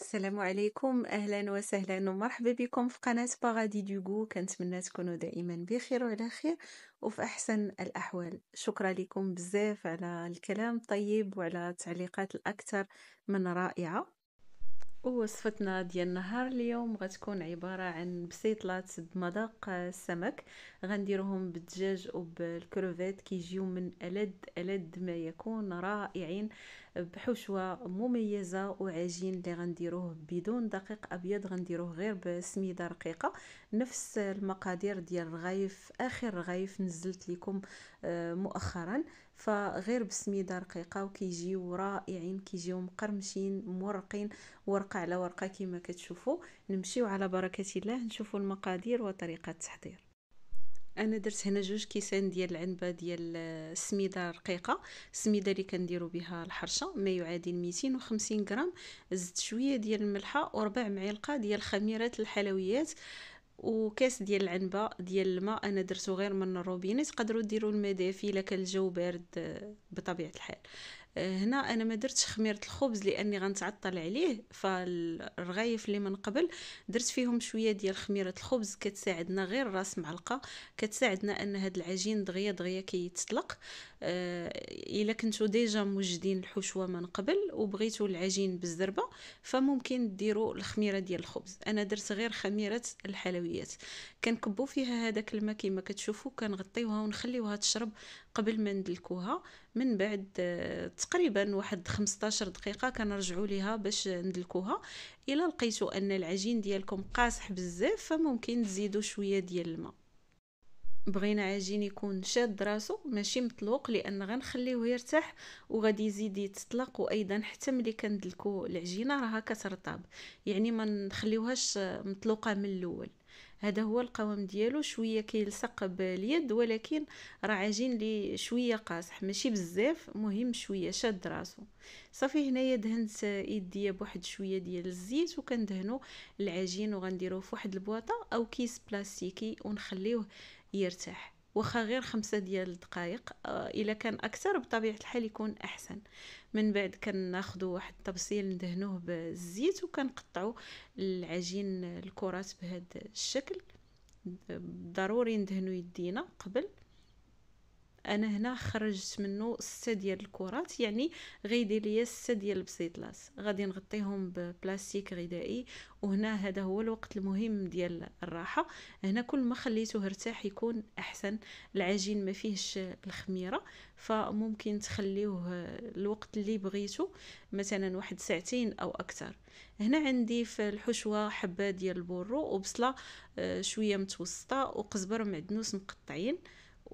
السلام عليكم اهلا وسهلا ومرحبا بكم في قناه باغادي دوغو كنتمنى تكونوا دائما بخير وعلى خير وفي احسن الاحوال شكرا لكم بزاف على الكلام الطيب وعلى التعليقات الاكثر من رائعه ووصفتنا ديال النهار اليوم غتكون عبارة عن بسيطلات بمذاق السمك غنديرهم بالدجاج وبالكروفيت كيجيو من ألد ألد ما يكون رائعين بحشوه مميزه وعجين اللي غنديروه بدون دقيق ابيض غنديروه غير بسميده رقيقه نفس المقادير ديال الرغيف اخر رغيف نزلت لكم آه، مؤخرا فغير بسميده رقيقه وكيجيو رائعين كيجيو مقرمشين مورقين ورقه على ورقه كما كتشوفوا نمشيو على بركه الله نشوفوا المقادير وطريقه التحضير انا درت هنا جوج كيسان ديال العنبه ديال السميده آه، الرقيقه السميده اللي كنديروا بها الحرشه ما يعادل 250 غرام زدت شويه ديال الملحه وربع معلقه ديال الخميره الحلويات وكاس ديال العنبه ديال الماء انا درتو غير من الروبينيت تقدروا ديروا الماء دافي الا كان الجو بارد آه، بطبيعه الحال آه، هنا انا ما درتش خميره الخبز لاني غنتعطل عليه فالرغايف اللي من قبل درت فيهم شويه ديال خميره الخبز كتساعدنا غير راس معلقه كتساعدنا ان هاد العجين دغيا دغيا كيتطلق آه، الا كنتو ديجا موجدين الحشوه من قبل وبغيتو العجين بالزربه فممكن ديروا الخميره ديال الخبز انا درت غير خميره الحلويات كنكبو فيها هذاك الماء كما كتشوفوا كنغطيوها ونخليوها تشرب قبل ما ندلكوها من بعد آه، تقريبا واحد 15 دقيقه كنرجعوا ليها باش ندلكوها الا لقيتوا ان العجين ديالكم قاصح بزاف فممكن تزيدوا شويه ديال الماء بغينا عجين يكون شاد راسو ماشي مطلوق لان غنخليوه يرتاح وغادي يزيد يتطلق وايضا حتى ملي كندلكو العجينه راها كترطب يعني ما نخليوهاش آه، مطلوقه من الاول هذا هو القوام ديالو شويه كيلصق باليد ولكن راه عجين لي شويه قاصح ماشي بزاف مهم شويه شاد راسو صافي هنايا دهنت يديا بواحد شويه ديال الزيت وكندهنو العجين وغنديروه في واحد البواطه او كيس بلاستيكي ونخليوه يرتاح واخا غير خمسة ديال الدقائق آه، الا كان اكثر بطبيعه الحال يكون احسن من بعد كناخذ واحد الطبسيل ندهنوه بالزيت وكنقطعوا العجين الكرات بهذا الشكل ضروري ندهنوا يدينا قبل انا هنا خرجت منه ستة ديال الكرات يعني غيدير ليا ستة ديال البسيطلات غادي نغطيهم ببلاستيك غذائي وهنا هذا هو الوقت المهم ديال الراحه هنا كل ما خليته ارتاح يكون احسن العجين ما فيهش الخميره فممكن تخليوه الوقت اللي بغيتو مثلا واحد ساعتين او اكثر هنا عندي في الحشوه حبه ديال البورو وبصله آه، شويه متوسطه وقزبر معدنوس مقطعين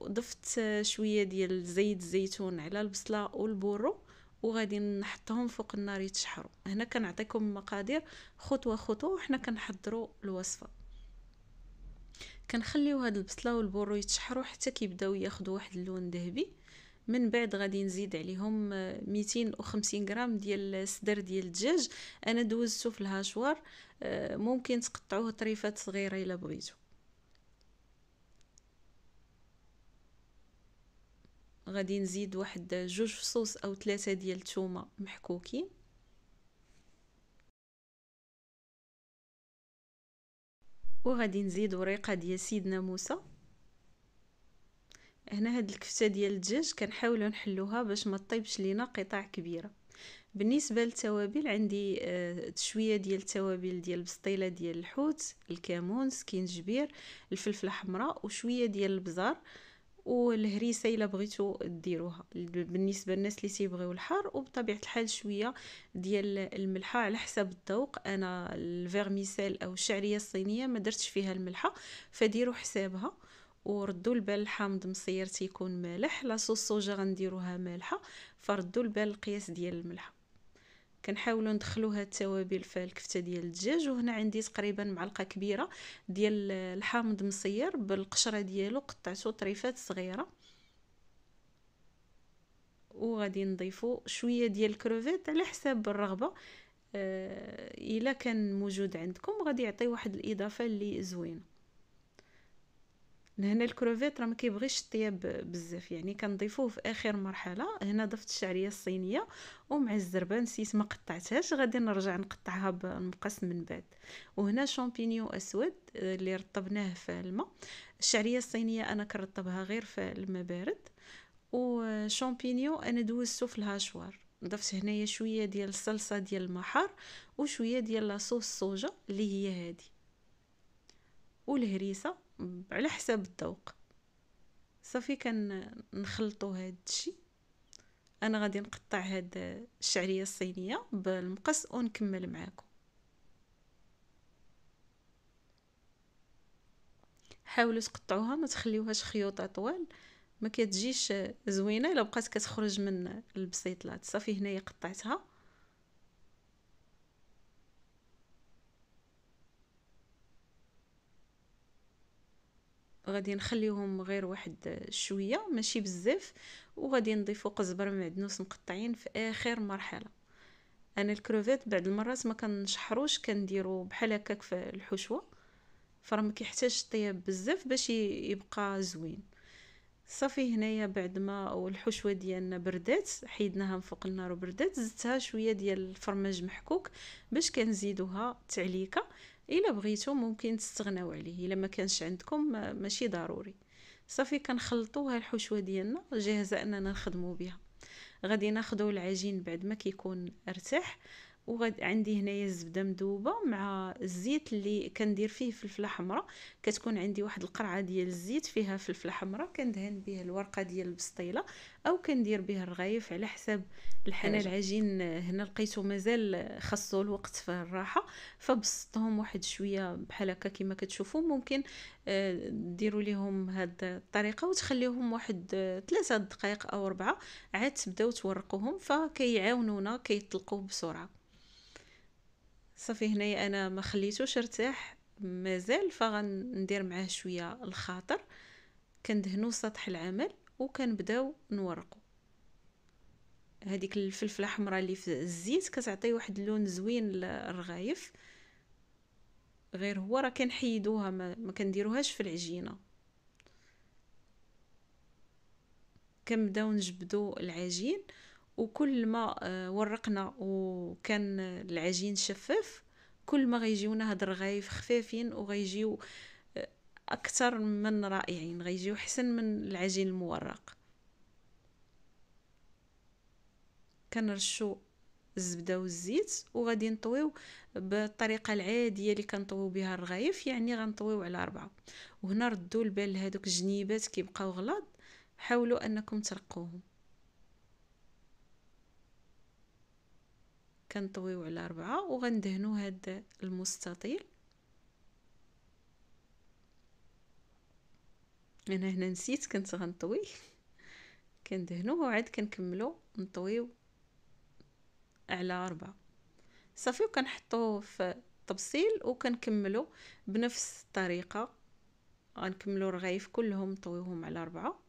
وضفت شويه ديال زيت الزيتون على البصله والبورو وغادي نحطهم فوق النار يتشحروا هنا كنعطيكم مقادير خطوه خطوه وحنا كنحضروا الوصفه كنخليو هاد البصله والبورو يتشحروا حتى كيبداو ياخذوا واحد اللون ذهبي من بعد غادي نزيد عليهم 250 غرام ديال الصدر ديال الدجاج انا دوزته في الهاشوار آه، ممكن تقطعوه طريفات صغيره الا بغيتو غادي نزيد واحد جوج فصوص او ثلاثه ديال الثومه محكوكين وغادي نزيد وريقه ديال سيدنا موسى هنا هاد الكفته ديال الدجاج كنحاولوا نحلوها باش ما طيبش لينا قطع كبيره بالنسبه للتوابل عندي آه، شويه ديال التوابل ديال بسطيله ديال الحوت الكمون سكينجبير الفلفله الحمراء وشويه ديال البزار والهريسه الا بغيتو ديروها بالنسبه للناس اللي تيبغيو الحار وبطبيعه الحال شويه ديال الملحه على حسب الذوق انا الفيرميسيل او الشعريه الصينيه ما درتش فيها الملحه فديروا حسابها وردوا البال الحامض مصير تيكون مالح لا صوص غنديروها مالحه فردوا البال القياس ديال الملحه كنحاولوا ندخلوا هاد التوابل في الكفته ديال الدجاج وهنا عندي تقريبا معلقه كبيره ديال الحامض مصير بالقشره ديالو قطعته طريفات صغيره وغادي نضيفو شويه ديال الكروفيت على حساب الرغبه آه، الا كان موجود عندكم غادي يعطي واحد الاضافه اللي زوينه لهنا الكروفيت راه ما كيبغيش الطياب بزاف يعني كنضيفوه في اخر مرحله هنا ضفت الشعريه الصينيه ومع الزربه نسيت ما قطعتهاش غادي نرجع نقطعها بالمقص من بعد وهنا شامبينيو اسود آه، اللي رطبناه في الماء الشعريه الصينيه انا كنرطبها غير في الماء بارد وشامبينيو انا دوزتو في الهاشوار ضفت هنايا شويه ديال الصلصه ديال المحار وشويه ديال لاصوص الصوجه اللي هي هذه والهريسه على حساب الذوق صافي كنخلطوا هاد الشيء انا غادي نقطع هاد الشعريه الصينيه بالمقص ونكمل معاكم حاولوا تقطعوها ما تخليوهاش خيوط طوال ما كتجيش زوينه الا بقات كتخرج من البسيطلات صافي هنايا قطعتها غادي نخليهم غير واحد شويه ماشي بزاف وغادي نضيفو قزبر معدنوس مقطعين في اخر مرحله انا الكروفيت بعد المرات ما كنشحروش كنديرو بحال هكاك في الحشوه فراه ما كيحتاجش طياب بزاف باش يبقى زوين صافي هنايا بعد ما الحشوه ديالنا بردات حيدناها من فوق النار وبردات زدتها شويه ديال الفرماج محكوك باش كنزيدوها تعليكه الا بغيتو ممكن تستغناو عليه الا ما كانش عندكم ماشي ضروري صافي كنخلطوا هاد الحشوه ديالنا جاهزه اننا نخدمو بها غادي ناخدو العجين بعد ما كيكون ارتاح وغد عندي هنايا الزبده مذوبه مع الزيت اللي كندير فيه فلفله حمراء كتكون عندي واحد القرعه ديال الزيت فيها فلفله حمراء كندهن به الورقه ديال البسطيله او كندير به الرغايف على حساب الحنا العجين هنا لقيتو مازال خاصو الوقت في الراحه فبسطهم واحد شويه بحال هكا كما كتشوفوا ممكن آه، ديروا ليهم هاد الطريقه وتخليهم واحد ثلاثة آه، دقائق او أربعة عاد تبداو تورقوهم فكيعاونونا كيطلقوا بسرعه صافي هنايا انا ما خليتوش ارتاح مازال فغندير معاه شويه الخاطر كندهنو سطح العمل وكنبداو نورقو هذيك الفلفله حمراء اللي في الزيت كتعطي واحد اللون زوين للرغايف غير هو راه كنحيدوها ما, ما كنديروهاش في العجينه كنبداو نجبدو العجين وكل ما آه، ورقنا وكان العجين شفاف كل ما غيجيونا هاد الرغايف خفافين وغيجيو آه، اكثر من رائعين غيجيو حسن من العجين المورق كنرشو الزبده والزيت وغادي نطويو بالطريقه العاديه اللي كنطويو بها الرغايف يعني غنطويو على أربعة وهنا ردوا البال لهذوك الجنيبات كيبقاو غلاض حاولوا انكم ترقوهم كنطويو على أربعة وغندهنو هاد المستطيل انا هنا نسيت كنت غنطوي كندهنوه وعاد كنكملو نطويو على أربعة صافي وكنحطو في الطبسيل وكنكملو بنفس الطريقه غنكملو الرغيف كلهم نطويوهم على أربعة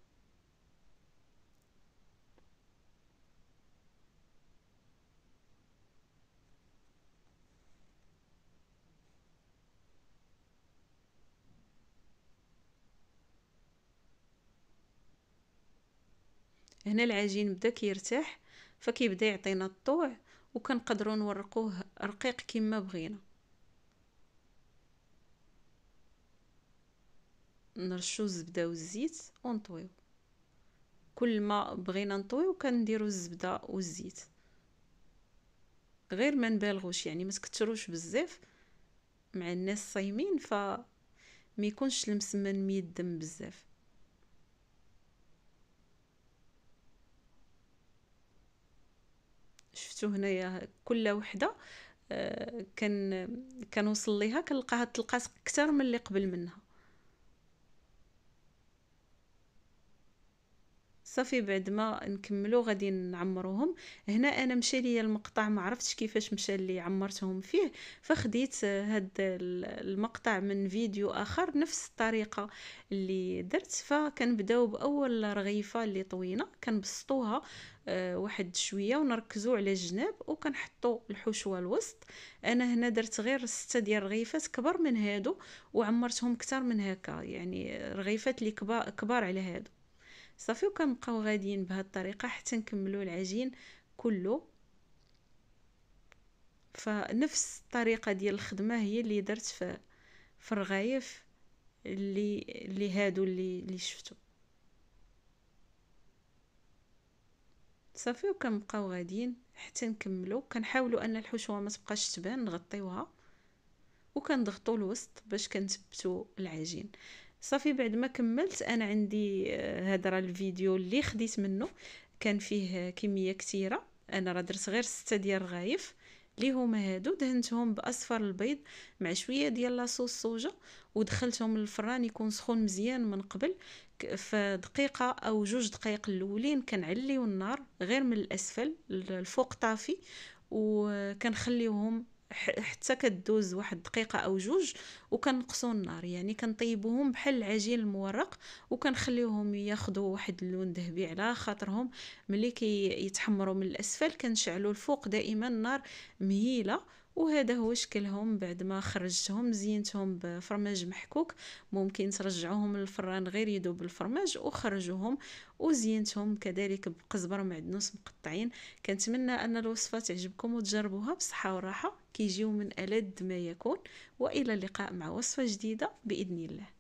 هنا العجين بدا كيرتاح فكيبدا يعطينا الطوع وكنقدروا نورقوه رقيق كما بغينا نرشو الزبده والزيت ونطويو كل ما بغينا نطويو كنديرو الزبده والزيت غير ما نبالغوش يعني ما تكتروش بزاف مع الناس صايمين ف ما يكونش المسمن ميدم بزاف شفتو هنايا كل وحده آه، كان كنوصل ليها كنلقاها تلقات اكثر من اللي قبل منها صافي بعد ما نكملو غادي نعمروهم هنا انا مشى ليا المقطع ما عرفتش كيفاش مشى لي عمرتهم فيه فخديت هاد المقطع من فيديو اخر نفس الطريقه اللي درت فكنبداو باول رغيفه اللي طوينه كنبسطوها آه، واحد شويه ونركزو على الجناب وكنحطو الحشوه الوسط انا هنا درت غير ستة ديال الرغيفات كبر من هادو وعمرتهم كتر من هكا يعني رغيفات اللي كبار على هادو صافي وكنبقاو غاديين بهاد الطريقه حتى نكملو العجين كله فنفس الطريقه ديال الخدمه هي اللي درت في في الرغايف اللي اللي هادو اللي اللي شفتو صافي وكنبقاو غاديين حتى نكملو كنحاولوا ان الحشوه ما تبقاش تبان نغطيوها وكنضغطوا الوسط باش كنثبتوا العجين صافي بعد ما كملت انا عندي هضره آه، الفيديو اللي خديت منه كان فيه كميه كثيره انا راه درت غير ستة ديال الرغايف اللي هما هادو دهنتهم باصفر البيض مع شويه ديال لاصوص صوجه ودخلتهم للفران يكون سخون مزيان من قبل في دقيقه او جوج دقائق الاولين كنعليو النار غير من الاسفل الفوق طافي وكنخليوهم حتى كدوز واحد دقيقه او جوج وكنقصو النار يعني كنطيبوهم بحال العجين المورق وكنخليوهم ياخدو واحد اللون ذهبي على خاطرهم ملي كيتحمرو كي من الاسفل كنشعلو الفوق دائما النار مهيله وهذا هو شكلهم بعد ما خرجتهم زينتهم بفرماج محكوك ممكن ترجعوهم للفران غير يذوب الفرماج وخرجوهم وزينتهم كذلك بقزبر ومعدنوس مقطعين كنتمنى ان الوصفه تعجبكم وتجربوها بصحه وراحه كيجيو من ألد ما يكون والى اللقاء مع وصفه جديده باذن الله